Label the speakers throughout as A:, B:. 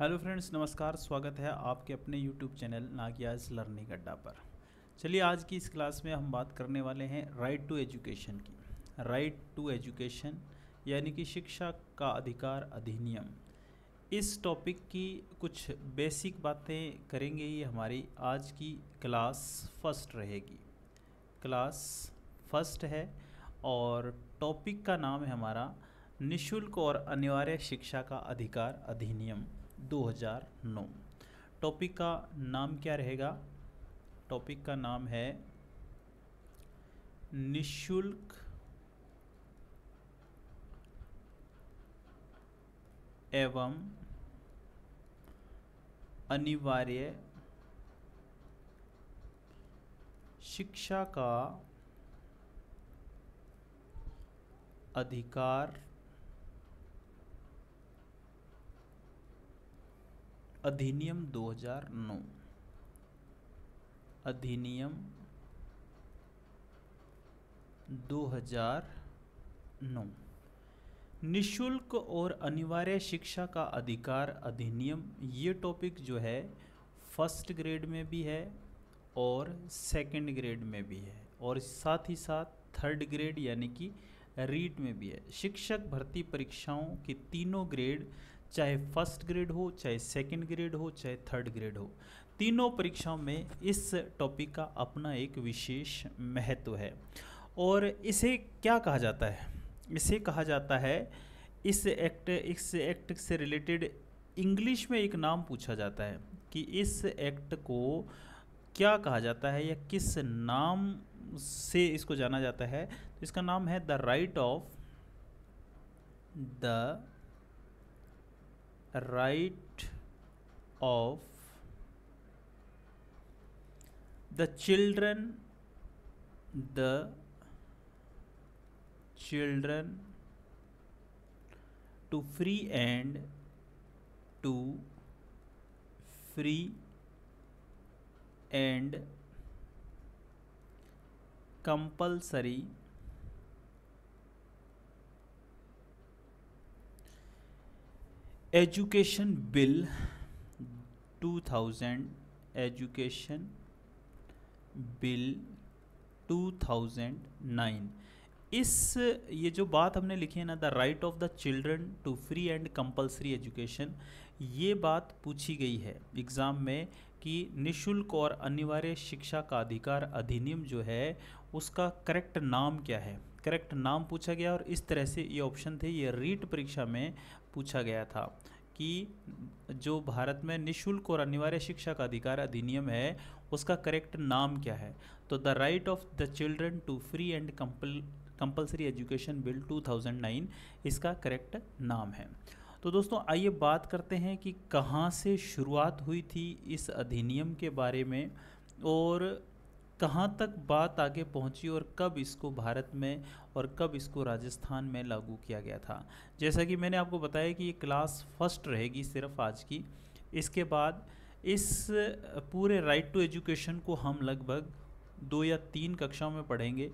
A: hello friends नमस्कार स्वागत है आपके अपने यूट्यूब चैनल नागियाज लर्निंग अड्डा पर चलिए आज की इस क्लास में हम बात करने वाले हैं राइट टू एजुकेशन की राइट टू एजुकेशन यानी कि शिक्षा का अधिकार अधिनियम इस टॉपिक की कुछ बेसिक बातें करेंगे ये हमारी आज की क्लास फर्स्ट रहेगी क्लास फर्स्ट है और टॉपिक का नाम है हमारा निःशुल्क और अनिवार्य शिक्षा का अधिकार अधिनियम 2009 टॉपिक का नाम क्या रहेगा टॉपिक का नाम है निशुल्क एवं अनिवार्य शिक्षा का अधिकार अधिनियम 2009 अधिनियम 2009 निशुल्क और अनिवार्य शिक्षा का अधिकार अधिनियम ये टॉपिक जो है फर्स्ट ग्रेड में भी है और सेकंड ग्रेड में भी है और साथ ही साथ थर्ड ग्रेड यानी कि रीट में भी है शिक्षक भर्ती परीक्षाओं के तीनों ग्रेड चाहे फर्स्ट ग्रेड हो चाहे सेकंड ग्रेड हो चाहे थर्ड ग्रेड हो तीनों परीक्षाओं में इस टॉपिक का अपना एक विशेष महत्व है और इसे क्या कहा जाता है इसे कहा जाता है इस एक्ट इस एक्ट से रिलेटेड इंग्लिश में एक नाम पूछा जाता है कि इस एक्ट को क्या कहा जाता है या किस नाम से इसको जाना जाता है तो इसका नाम है the right of the right of the children the children to free and to free and compulsory education bill 2000 education bill 2009 इस ये जो बात हमने लिखी है ना the right of the children to free and compulsory education ये बात पूछी गई है एग्ज़ाम में कि निशुल्क और अनिवार्य शिक्षा का अधिकार अधिनियम जो है उसका करेक्ट नाम क्या है करेक्ट नाम पूछा गया और इस तरह से ये ऑप्शन थे ये रीट परीक्षा में पूछा गया था कि जो भारत में निशुल्क और अनिवार्य शिक्षा का अधिकार अधिनियम है उसका करेक्ट नाम क्या है तो the right of the children to free and compul compulsory education bill 2009 इसका करेक्ट नाम है तो दोस्तों आइए बात करते हैं कि कहाँ से शुरुआत हुई थी इस अधिनियम के बारे में और कहाँ तक बात आगे पहुँची और कब इसको भारत में और कब इसको राजस्थान में लागू किया गया था जैसा कि मैंने आपको बताया कि ये क्लास फर्स्ट रहेगी सिर्फ आज की इसके बाद इस पूरे राइट टू एजुकेशन को हम लगभग दो या तीन कक्षाओं में पढ़ेंगे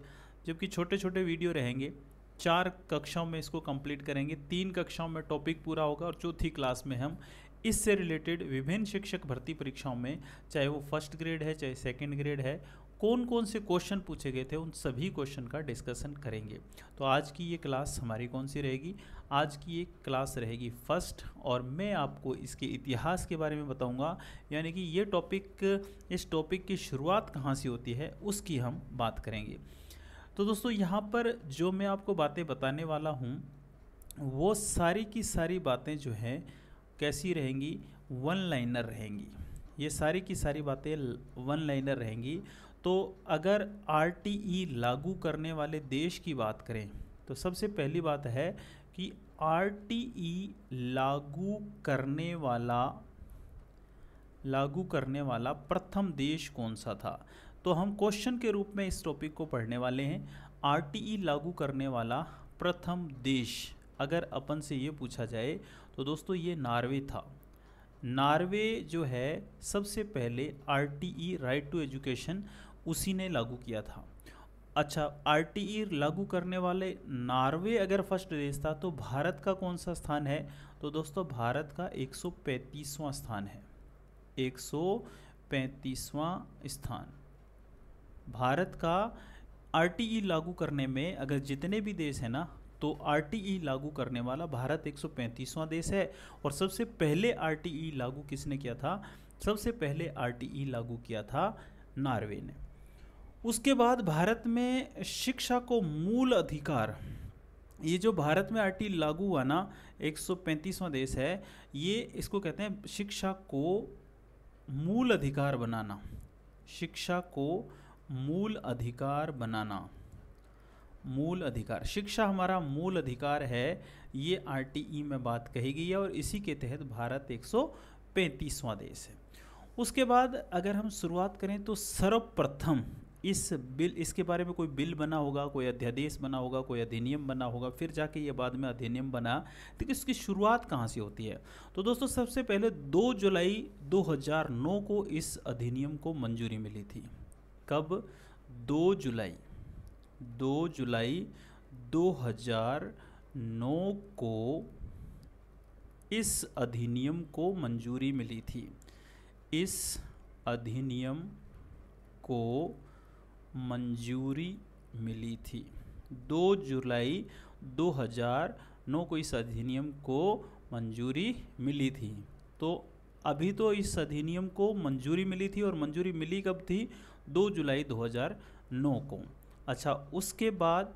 A: जबकि छोटे छोटे वीडियो रहेंगे चार कक्षाओं में इसको कंप्लीट करेंगे तीन कक्षाओं में टॉपिक पूरा होगा और चौथी क्लास में हम इससे रिलेटेड विभिन्न शिक्षक भर्ती परीक्षाओं में चाहे वो फर्स्ट ग्रेड है चाहे सेकंड ग्रेड है कौन कौन से क्वेश्चन पूछे गए थे उन सभी क्वेश्चन का डिस्कशन करेंगे तो आज की ये क्लास हमारी कौन सी रहेगी आज की ये क्लास रहेगी फर्स्ट और मैं आपको इसके इतिहास के बारे में बताऊंगा यानी कि ये टॉपिक इस टॉपिक की शुरुआत कहाँ से होती है उसकी हम बात करेंगे तो दोस्तों यहाँ पर जो मैं आपको बातें बताने वाला हूँ वो सारी की सारी बातें जो हैं कैसी रहेंगी वन लाइनर रहेंगी ये सारी की सारी बातें वन लाइनर रहेंगी तो अगर आर लागू करने वाले देश की बात करें तो सबसे पहली बात है कि आर लागू करने वाला लागू करने वाला प्रथम देश कौन सा था तो हम क्वेश्चन के रूप में इस टॉपिक को पढ़ने वाले हैं आर लागू करने वाला प्रथम देश अगर अपन से ये पूछा जाए तो दोस्तों ये नार्वे था नार्वे जो है सबसे पहले आर राइट टू एजुकेशन उसी ने लागू किया था अच्छा आर लागू करने वाले नार्वे अगर फर्स्ट देश था तो भारत का कौन सा स्थान है तो दोस्तों भारत का एक स्थान है एक स्थान भारत का आर लागू करने में अगर जितने भी देश हैं ना तो आर लागू करने वाला भारत एक देश है और सबसे पहले आर लागू किसने किया था सबसे पहले आर लागू किया था नार्वे ने उसके बाद भारत में शिक्षा को मूल अधिकार ये जो भारत में आर्टिकल लागू हुआ ना एक देश है ये इसको कहते हैं शिक्षा को मूल अधिकार बनाना शिक्षा को मूल अधिकार बनाना मूल अधिकार शिक्षा हमारा मूल अधिकार है ये आरटीई में बात कही गई है और इसी के तहत भारत एक देश है उसके बाद अगर हम शुरुआत करें तो सर्वप्रथम इस बिल इसके बारे में कोई बिल बना होगा कोई अध्यादेश बना होगा कोई अधिनियम बना होगा फिर जाके ये बाद में अधिनियम बना तो इसकी शुरुआत कहाँ से होती है तो दोस्तों सबसे पहले 2 जुलाई 2009 को इस अधिनियम को मंजूरी मिली थी कब 2 जुलाई 2 जुलाई 2009 को इस अधिनियम को मंजूरी मिली थी इस अधिनियम को मंजूरी मिली थी 2 जुलाई 2009 को इस अधिनियम को मंजूरी मिली थी तो अभी तो इस अधिनियम को मंजूरी मिली थी और मंजूरी मिली कब थी 2 जुलाई 2009 को अच्छा उसके बाद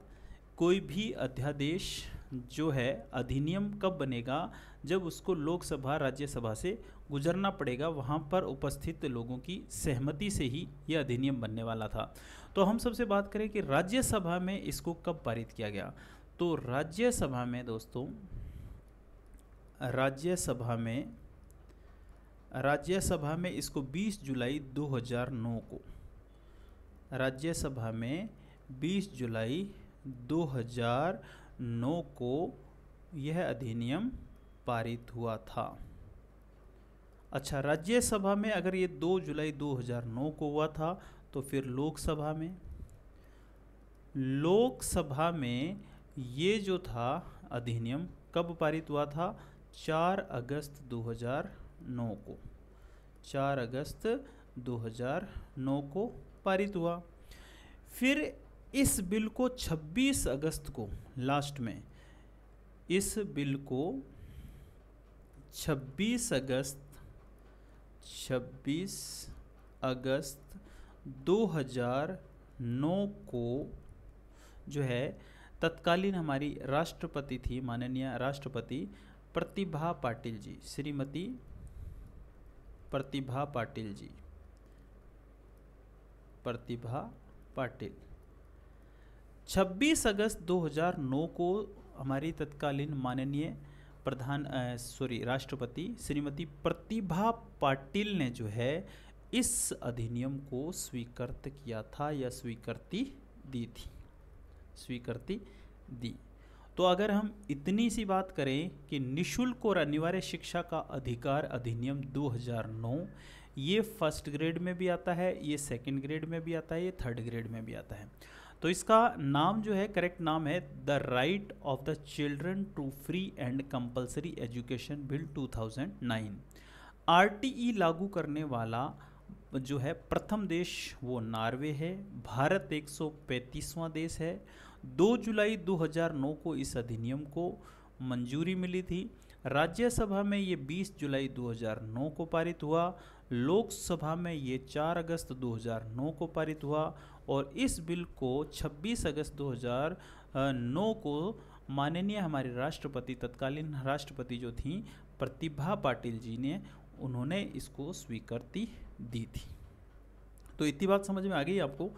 A: कोई भी अध्यादेश जो है अधिनियम कब बनेगा जब उसको लोकसभा राज्यसभा से गुजरना पड़ेगा वहाँ पर उपस्थित लोगों की सहमति से ही यह अधिनियम बनने वाला था तो हम सबसे बात करें कि राज्यसभा में इसको कब पारित किया गया तो राज्यसभा में दोस्तों राज्यसभा में राज्यसभा में इसको 20 जुलाई 2009 को राज्यसभा में 20 जुलाई नौ को यह अधिनियम पारित हुआ था अच्छा राज्यसभा में अगर ये 2 जुलाई 2009 को हुआ था तो फिर लोकसभा में लोकसभा में ये जो था अधिनियम कब पारित हुआ था 4 अगस्त 2009 को 4 अगस्त 2009 को पारित हुआ फिर इस बिल को 26 अगस्त को लास्ट में इस बिल को 26 अगस्त 26 अगस्त 2009 को जो है तत्कालीन हमारी राष्ट्रपति थी माननीय राष्ट्रपति प्रतिभा पाटिल जी श्रीमती प्रतिभा पाटिल जी प्रतिभा पाटिल 26 अगस्त 2009 को हमारी तत्कालीन माननीय प्रधान सॉरी राष्ट्रपति श्रीमती प्रतिभा पाटिल ने जो है इस अधिनियम को स्वीकृत किया था या स्वीकृति दी थी स्वीकृति दी तो अगर हम इतनी सी बात करें कि निशुल्क और अनिवार्य शिक्षा का अधिकार अधिनियम 2009 ये फर्स्ट ग्रेड में भी आता है ये सेकंड ग्रेड में भी आता है ये थर्ड ग्रेड में भी आता है तो इसका नाम जो है करेक्ट नाम है the right of the children to free and compulsory education bill 2009 RTE लागू करने वाला जो है प्रथम देश वो नॉर्वे है भारत 135वां देश है 2 जुलाई 2009 को इस अधिनियम को मंजूरी मिली थी राज्यसभा में ये 20 जुलाई 2009 को पारित हुआ लोकसभा में ये 4 अगस्त 2009 को पारित हुआ और इस बिल को 26 अगस्त 2009 को माननीय हमारे राष्ट्रपति तत्कालीन राष्ट्रपति जो थी प्रतिभा पाटिल जी ने उन्होंने इसको स्वीकृति दी थी तो इतनी बात समझ में आ गई आपको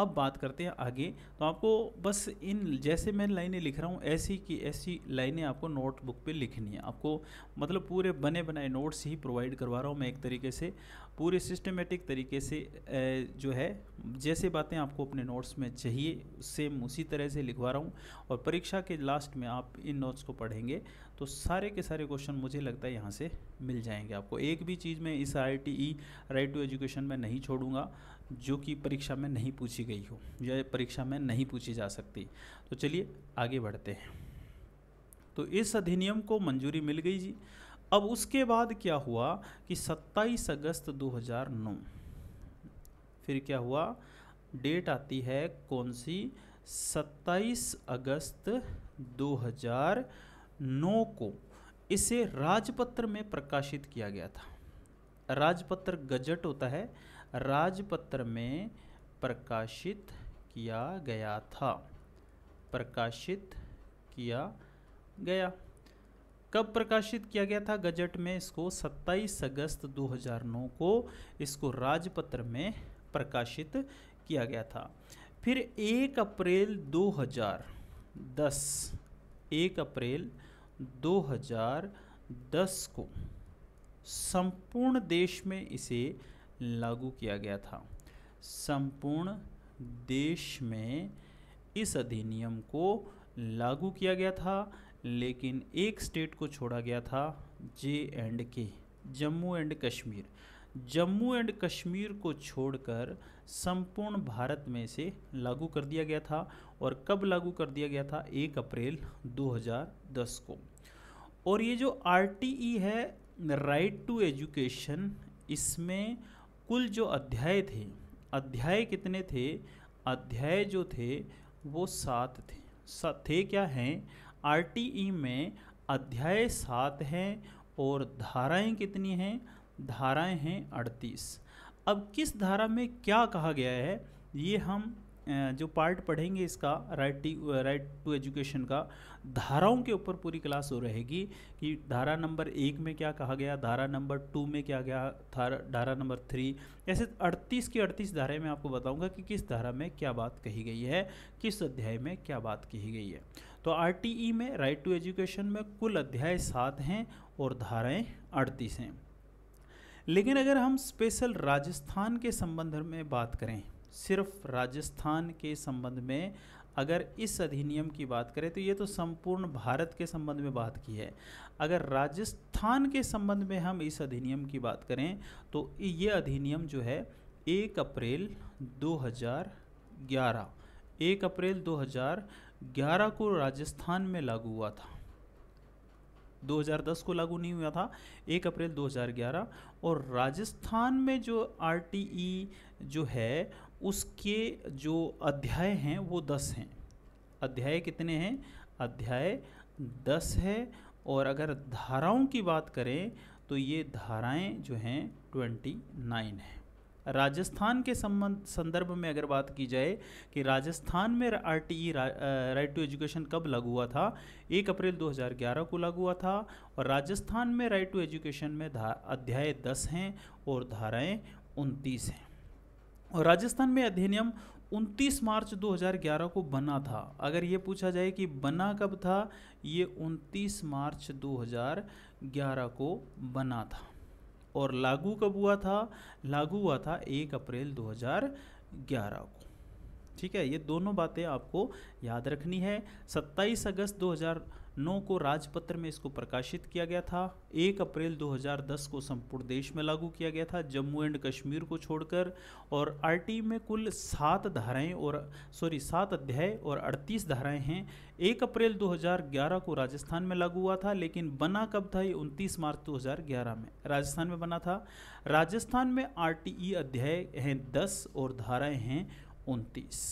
A: अब बात करते हैं आगे तो आपको बस इन जैसे मैं लाइनें लिख रहा हूँ ऐसी की ऐसी लाइनें आपको नोटबुक पे लिखनी है आपको मतलब पूरे बने बनाए नोट्स ही प्रोवाइड करवा रहा हूँ मैं एक तरीके से पूरे सिस्टमेटिक तरीके से जो है जैसे बातें आपको अपने नोट्स में चाहिए सेम उसी तरह से लिखवा रहा हूँ और परीक्षा के लास्ट में आप इन नोट्स को पढ़ेंगे तो सारे के सारे क्वेश्चन मुझे लगता है यहाँ से मिल जाएंगे आपको एक भी चीज़ मैं इस आई राइट टू एजुकेशन में नहीं छोड़ूंगा जो कि परीक्षा में नहीं पूछी गई हो या परीक्षा में नहीं पूछी जा सकती तो चलिए आगे बढ़ते हैं तो इस अधिनियम को मंजूरी मिल गई जी अब उसके बाद क्या हुआ कि 27 अगस्त 2009 फिर क्या हुआ डेट आती है कौन सी 27 अगस्त 2009 को इसे राजपत्र में प्रकाशित किया गया था राजपत्र गजट होता है राजपत्र में प्रकाशित किया गया था प्रकाशित किया गया कब प्रकाशित किया गया था गजट में इसको 27 अगस्त 2009 को इसको राजपत्र में प्रकाशित किया गया था फिर 1 अप्रैल 2010 1 अप्रैल 2010 को संपूर्ण देश में इसे लागू किया गया था संपूर्ण देश में इस अधिनियम को लागू किया गया था लेकिन एक स्टेट को छोड़ा गया था J and K Jammu and Kashmir Jammu and Kashmir को छोड़कर संपूर्ण भारत में से लागू कर दिया गया था और कब लागू कर दिया गया था एक अप्रैल 2010 को और ये जो आर e है राइट टू एजुकेशन इसमें कुल जो अध्याय थे अध्याय कितने थे अध्याय जो थे वो सात थे सा, थे क्या हैं आरटीई में अध्याय सात हैं और धाराएं कितनी हैं धाराएं हैं अड़तीस अब किस धारा में क्या कहा गया है ये हम जो पार्ट पढ़ेंगे इसका right T right to education का धाराओं के ऊपर पूरी क्लास हो रहेगी कि धारा नंबर एक में क्या कहा गया धारा नंबर टू में क्या गया धारा नंबर थ्री ऐसे अड़तीस की अड़तीस धारा में आपको बताऊंगा कि किस धारा में क्या बात कही गई है किस अध्याय में क्या बात कही गई है तो आर e में राइट टू एजुकेशन में कुल अध्याय सात हैं और धाराएँ अड़तीस हैं लेकिन अगर हम स्पेशल राजस्थान के संबंध में बात करें सिर्फ राजस्थान के संबंध में अगर इस अधिनियम की बात करें तो ये तो संपूर्ण भारत के संबंध में बात की है अगर राजस्थान के संबंध में हम इस अधिनियम की बात करें तो ये अधिनियम जो है एक अप्रैल 2011 एक अप्रैल 2011 को राजस्थान में लागू हुआ था 2010 को लागू नहीं हुआ था 1 अप्रैल 2011 और राजस्थान में जो आर जो है उसके जो अध्याय हैं वो दस हैं अध्याय कितने हैं अध्याय दस है और अगर धाराओं की बात करें तो ये धाराएं जो हैं ट्वेंटी नाइन हैं राजस्थान के संबंध संदर्भ में अगर बात की जाए कि राजस्थान में R T E right to education कब लागू हुआ था एक अप्रैल 2011 को लागू हुआ था और राजस्थान में राइट टू एजुकेशन में अध्याय दस हैं और धाराएं उनतीस हैं और राजस्थान में अधिनियम 29 मार्च 2011 को बना था अगर ये पूछा जाए कि बना कब था ये 29 मार्च 2011 को बना था और लागू कब हुआ था लागू हुआ था 1 अप्रैल 2011 को ठीक है ये दोनों बातें आपको याद रखनी है 27 अगस्त 2009 को राजपत्र में इसको प्रकाशित किया गया था 1 अप्रैल 2010 को संपूर्ण देश में लागू किया गया था जम्मू एंड कश्मीर को छोड़कर और आरटी में कुल सात धाराएं और सॉरी सात अध्याय और 38 धाराएं हैं 1 अप्रैल 2011 को राजस्थान में लागू हुआ था लेकिन बना कब था ये उनतीस मार्च दो में राजस्थान में बना था राजस्थान में आर अध्याय हैं दस और धाराएँ हैं उनतीस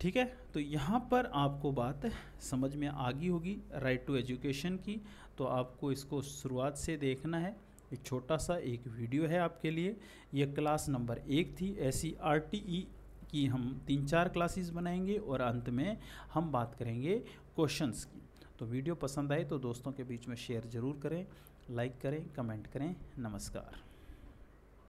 A: ठीक है तो यहाँ पर आपको बात समझ में आ गई होगी राइट टू एजुकेशन की तो आपको इसको शुरुआत से देखना है एक छोटा सा एक वीडियो है आपके लिए यह क्लास नंबर एक थी ऐसी आर e की हम तीन चार क्लासेस बनाएंगे और अंत में हम बात करेंगे क्वेश्चंस की तो वीडियो पसंद आए तो दोस्तों के बीच में शेयर ज़रूर करें लाइक करें कमेंट करें नमस्कार